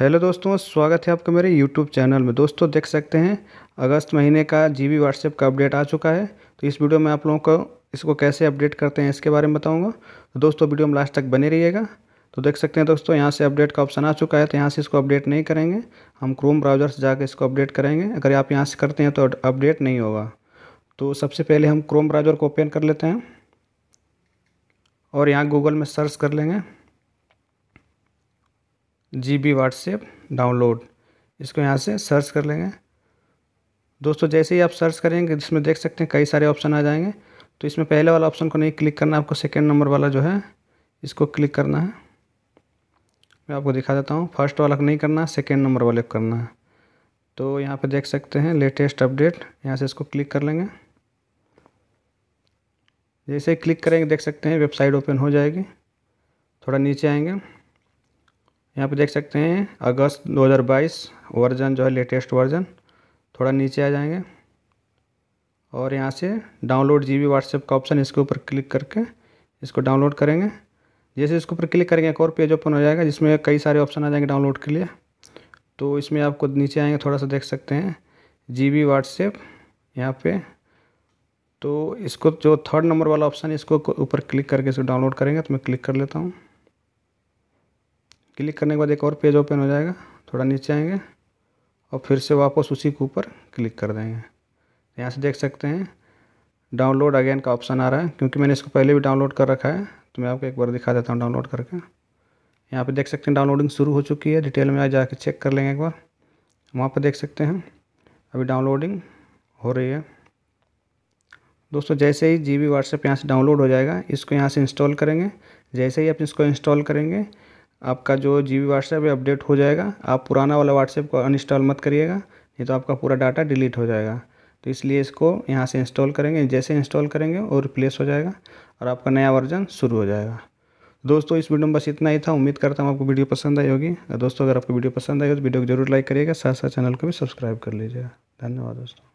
hello दोस्तों स्वागत है आपका मेरे यूट्यूब चैनल में दोस्तों देख सकते हैं अगस्त महीने का जीबी व्हाट्सएप का अपडेट आ चुका है तो इस वीडियो में आप लोगों को इसको कैसे अपडेट करते हैं इसके बारे में बताऊंगा तो दोस्तों वीडियो में लास्ट तक बने रहिएगा तो देख सकते हैं दोस्तों यहाँ से अपडेट का ऑप्शन आ चुका है तो यहाँ से इसको अपडेट नहीं करेंगे हम क्रोम ब्राउज़र से जाकर इसको अपडेट करेंगे अगर आप यहाँ से करते हैं तो अपडेट नहीं होगा तो सबसे पहले हम क्रोम ब्राउज़र को ओपन कर लेते हैं और यहाँ गूगल में सर्च कर लेंगे जी बी व्हाट्सएप डाउनलोड इसको यहाँ से सर्च कर लेंगे दोस्तों जैसे ही आप सर्च करेंगे जिसमें देख सकते हैं कई सारे ऑप्शन आ जाएंगे तो इसमें पहले वाला ऑप्शन को नहीं क्लिक करना आपको सेकेंड नंबर वाला जो है इसको क्लिक करना है मैं आपको दिखा देता हूँ फर्स्ट वाला नहीं करना है सेकेंड नंबर वाले को करना है तो यहाँ पर देख सकते हैं लेटेस्ट अपडेट यहाँ से इसको क्लिक कर लेंगे जैसे क्लिक करेंगे देख सकते हैं वेबसाइट ओपन हो जाएगी थोड़ा नीचे आएंगे यहाँ पर देख सकते हैं अगस्त 2022 वर्जन जो है लेटेस्ट वर्जन थोड़ा नीचे आ जाएंगे और यहाँ से डाउनलोड जी बी व्हाट्सएप का ऑप्शन इसके ऊपर क्लिक करके इसको डाउनलोड करेंगे जैसे इसके ऊपर क्लिक करेंगे एक और पेज ओपन हो जाएगा जिसमें कई सारे ऑप्शन आ जाएंगे डाउनलोड के लिए तो इसमें आपको नीचे आएंगे थोड़ा सा देख सकते हैं जी बी व्हाट्सएप यहाँ पर तो इसको जो थर्ड नंबर वाला ऑप्शन है इसको ऊपर क्लिक करके इसको डाउनलोड करेंगे तो मैं क्लिक कर लेता हूँ क्लिक करने के बाद एक और पेज ओपन हो जाएगा थोड़ा नीचे आएंगे और फिर से वापस उसी के ऊपर क्लिक कर देंगे यहाँ से देख सकते हैं डाउनलोड अगेन का ऑप्शन आ रहा है क्योंकि मैंने इसको पहले भी डाउनलोड कर रखा है तो मैं आपको एक बार दिखा देता हूँ डाउनलोड करके यहाँ पर देख सकते हैं डाउनलोडिंग शुरू हो चुकी है डिटेल में जाके चेक कर लेंगे एक बार वहाँ पर देख सकते हैं अभी डाउनलोडिंग हो रही है दोस्तों जैसे ही जी बी व्हाट्सएप यहाँ से डाउनलोड हो जाएगा इसको यहाँ से इंस्टॉल करेंगे जैसे ही आप इसको इंस्टॉल करेंगे आपका जो जी बी व्हाट्सएप है अपडेट हो जाएगा आप पुराना वाला व्हाट्सएप को अनइंस्टॉल मत करिएगा नहीं तो आपका पूरा डाटा डिलीट हो जाएगा तो इसलिए इसको यहाँ से इंस्टॉल करेंगे जैसे इंस्टॉल करेंगे वो रिप्लेस हो जाएगा और आपका नया वर्जन शुरू हो जाएगा दोस्तों इस वीडियो में बस इतना ही था उम्मीद करता हूँ आपको वीडियो पसंद आई होगी दोस्तों अगर आपको वीडियो पसंद आई हो तो वीडियो को जरूर लाइक करिएगा साथ साथ चैनल को भी सब्सक्राइब कर लीजिएगा धन्यवाद दोस्तों